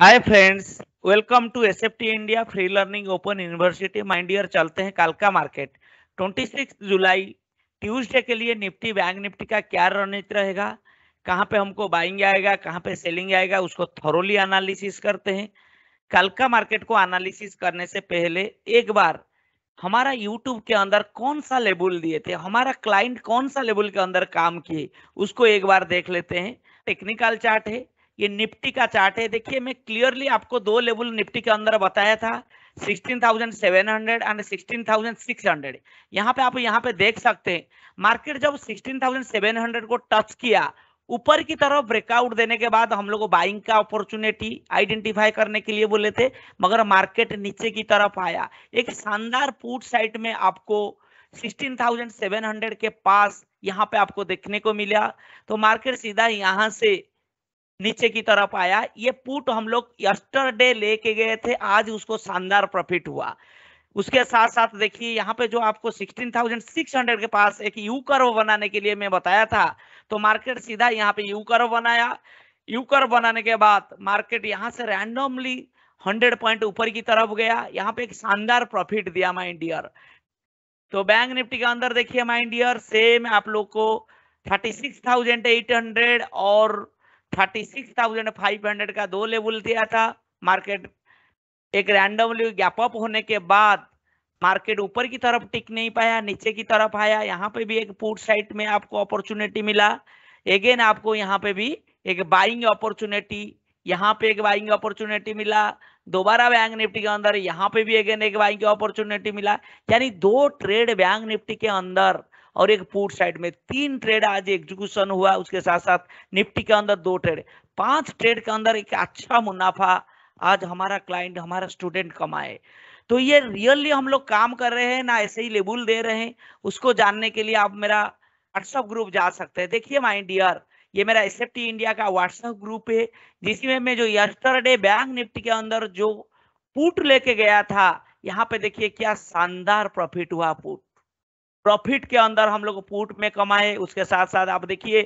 Hi friends welcome to S F T India free learning open university mind year चलते हैं कालका market 26 जुलाई Tuesday के लिए Nifty bank Nifty का क्या रणनीति रहेगा कहाँ पे हमको बाइंग आएगा कहाँ पे सेलिंग आएगा उसको थोरोली एनालिसिस करते हैं कालका मार्केट को एनालिसिस करने से पहले एक बार हमारा यूट्यूब के अंदर कौन सा लेबुल दिए थे हमारा क्लाइंट कौन सा लेबुल के अंदर काम किए उसको एक बार देख लेते हैं टेक्निकल चार्ट है ये निफ्टी का चार्ट है देखिए मैं क्लियरली आपको दो लेवल निफ्टी के अंदर बताया था 16,700 एंड 16,600 यहाँ पे आप यहाँ पे देख सकते हैं मार्केट जब 16,700 को टच किया ऊपर की तरफ ब्रेकआउट देने के बाद हम लोग बाइंग का अपॉर्चुनिटी आइडेंटिफाई करने के लिए बोले थे मगर मार्केट नीचे की तरफ आया एक शानदार पुट साइट में आपको 16,700 के पास यहाँ पे आपको देखने को मिला तो मार्केट सीधा यहां से नीचे की तरफ आया ये पुट हम लोग यस्टरडे लेके गए थे आज उसको शानदार प्रॉफिट हुआ उसके साथ साथ देखिए यहाँ पे जो आपको 16,600 के पास एक यू कर्व बनाने के लिए मैं बताया था तो मार्केट सीधा यहाँ पे यू कर्व बनाया यू कर्व बनाने के बाद मार्केट यहाँ से रैंडमली 100 पॉइंट ऊपर की तरफ गया यहाँ पे एक शानदार प्रॉफिट दिया माइंड डियर तो बैंक निफ्टी के अंदर देखिए माइंड डियर सेम आप लोग को थर्टी और 36,500 का दो लेवल दिया था मार्केट एक रैंडमली गैप अप होने के बाद मार्केट ऊपर की तरफ टिक नहीं पाया नीचे की तरफ आया यहाँ पे भी एक पुट साइड में आपको अपॉर्चुनिटी मिला अगेन आपको यहाँ पे भी एक बाइंग अपॉर्चुनिटी यहाँ पे एक बाइंग अपॉर्चुनिटी मिला दोबारा बैंक निफ्टी के अंदर यहाँ पे भी अगेन एक बाइंग अपॉर्चुनिटी मिला यानी दो ट्रेड बैंक निफ्टी के अंदर और एक पुट साइड में तीन ट्रेड आज एग्जीक्यूशन हुआ उसके साथ साथ निफ्टी के अंदर दो ट्रेड पांच ट्रेड के अंदर एक अच्छा मुनाफा आज हमारा क्लाइंट हमारा स्टूडेंट कमाए तो ये रियली हम लोग काम कर रहे हैं ना ऐसे ही लेबुल दे रहे हैं उसको जानने के लिए आप मेरा व्हाट्सअप ग्रुप जा सकते हैं देखिए माई डियर ये मेरा एस इंडिया का व्हाट्सएप ग्रुप है जिसमें मैं जो यस्टरडे बैंक निफ्टी के अंदर जो पुट लेके गया था यहाँ पे देखिए क्या शानदार प्रॉफिट हुआ पुट प्रॉफिट के अंदर हम लोग पुट में कमाए उसके साथ साथ आप देखिए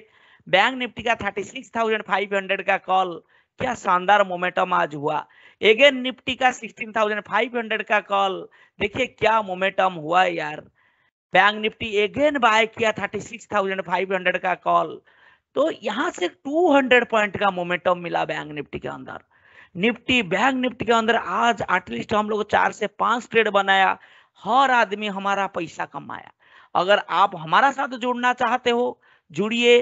बैंक निफ्टी का 36,500 का कॉल क्या शानदार मोमेंटम आज हुआ एगेन निफ्टी का 16,500 का कॉल देखिए क्या मोमेंटम हुआ यार बैंक निफ्टी एगेन बाय किया 36,500 का कॉल तो यहाँ से 200 पॉइंट का मोमेंटम मिला बैंक निफ्टी के अंदर निफ्टी बैंक निफ्टी के अंदर आज एटलीस्ट हम लोग चार से पांच ट्रेड बनाया हर आदमी हमारा पैसा कमाया अगर आप हमारा साथ जुड़ना चाहते हो जुड़िए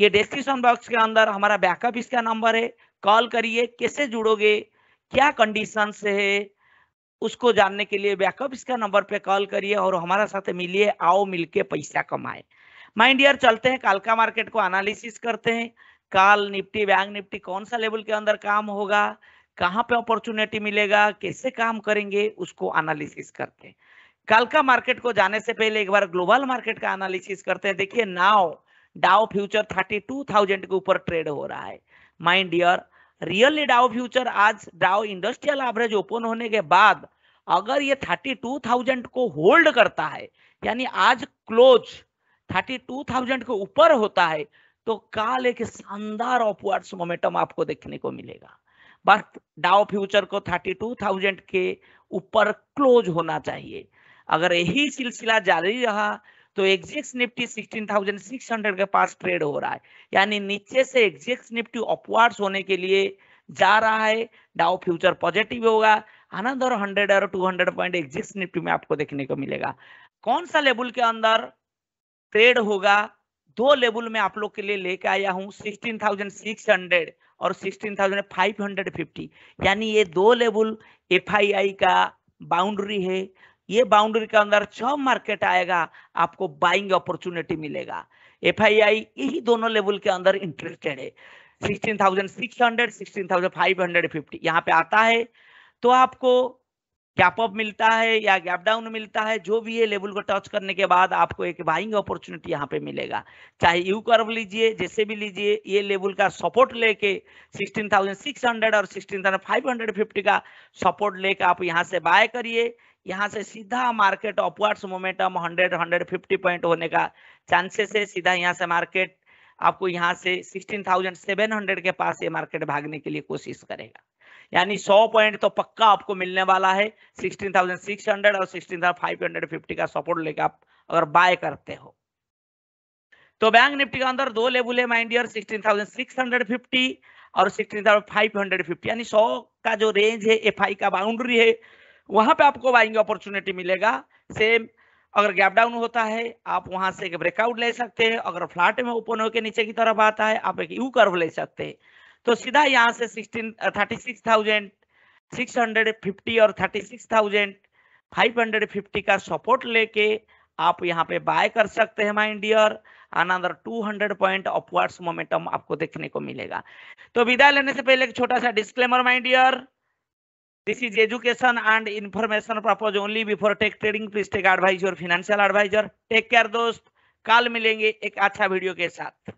ये डिस्क्रिप्शन बॉक्स के अंदर हमारा बैकअप इसका नंबर है कॉल करिए कैसे जुड़ोगे क्या कंडीशन से है उसको जानने के लिए बैकअप इसका नंबर पे कॉल करिए और हमारा साथ मिलिए आओ मिलके पैसा कमाए माइंड ईयर चलते हैं काल का मार्केट को एनालिसिस करते हैं काल निफ्टी बैंक निफ्टी कौन सा लेवल के अंदर काम होगा कहाँ पे अपॉर्चुनिटी मिलेगा कैसे काम करेंगे उसको एनालिसिस करते हैं कल का मार्केट को जाने से पहले एक बार ग्लोबल मार्केट का एनालिसिस करते हैं देखिए नाव डाउ फ्यूचर थर्टी टू थाउजेंड के ऊपर ट्रेड हो रहा है mind dear really Dow future आज डाउ इंडस्ट्रियल एवरेज ओपन होने के बाद अगर ये थर्टी टू थाउजेंड को होल्ड करता है यानी आज क्लोज थर्टी टू थाउजेंड के ऊपर होता है तो काल एक शानदार ऑपवर्ड्स मोमेंटम आपको देखने को मिलेगा बस डाओ फ्यूचर को थर्टी टू थाउजेंड के ऊपर क्लोज होना चाहिए अगर यही सिलसिला जारी रहा तो एग्जेक्स निफ्टी 16,600 के पास ट्रेड हो रहा है यानी नीचे से एग्जेक्स निफ्टी अपवर्ड्स होने के लिए जा रहा है डाउ फ्यूचर पॉजिटिव होगा अनदर हंड्रेड और टू हंड्रेड पॉइंट एग्जिक्स निफ्टी में आपको देखने को मिलेगा कौन सा लेवल के अंदर ट्रेड होगा दो लेवल में आप लोग के लिए लेके आया हूँ सिक्सटीन थाउजेंड सिक्स हंड्रेड और sixteen thousand five hundred fifty यानी ये दो लेवल एफ आई आई का बाउंड्री है ये बाउंड्री के अंदर जो मार्केट आएगा आपको बाइंग अपॉर्चुनिटी मिलेगा एफ यही दोनों लेवल के अंदर इंटरेस्टेड है 16,600, 16,550 यहां पे आता है तो आपको गैप अप मिलता है या गैप डाउन मिलता है जो भी है लेवल को टच करने के बाद आपको एक बाइंग अपॉर्चुनिटी यहाँ पे मिलेगा चाहे यू कर्व लीजिए जैसे भी लीजिए ये लेवल का सपोर्ट लेके 16,600 और 16,550 का सपोर्ट लेके आप यहाँ से बाय करिए यहाँ से सीधा मार्केट अपवर्ड्स मोमेंटम 100 150 पॉइंट होने का चांसेस है सीधा यहाँ से मार्केट आपको यहाँ से 16,700 के पास ये मार्केट भागने के लिए कोशिश करेगा यानी 100 पॉइंट तो पक्का आपको मिलने वाला है 16,600 और 16,550 का सपोर्ट लेकर आप अगर बाय करते हो तो बैंक निफ्टी के अंदर दो लेवल है माइंड ईयर 16,650 और 16,550 यानी 100 का जो रेंज है एफ का बाउंड्री है वहां पे आपको बाइंग अपॉर्चुनिटी मिलेगा सेम अगर गैप डाउन होता है आप वहां से एक ब्रेकआउट ले सकते हैं अगर फ्लैट में ओपन होकर नीचे की तरफ आता है आप एक यू कर्व ले सकते हैं तो सीधा यहाँ से sixteen thirty six thousand six hundred fifty और thirty six thousand five hundred fifty का सपोर्ट लेके आप यहाँ पे बाय कर सकते हैं mind dear another 200 point upwards momentum आपको देखने को मिलेगा तो विदा लेने से पहले एक छोटा सा disclaimer mind dear This is education and information purpose only before take trading. Please take advice your financial advisor. Take care दोस्त. कल मिलेंगे एक अच्छा वीडियो के साथ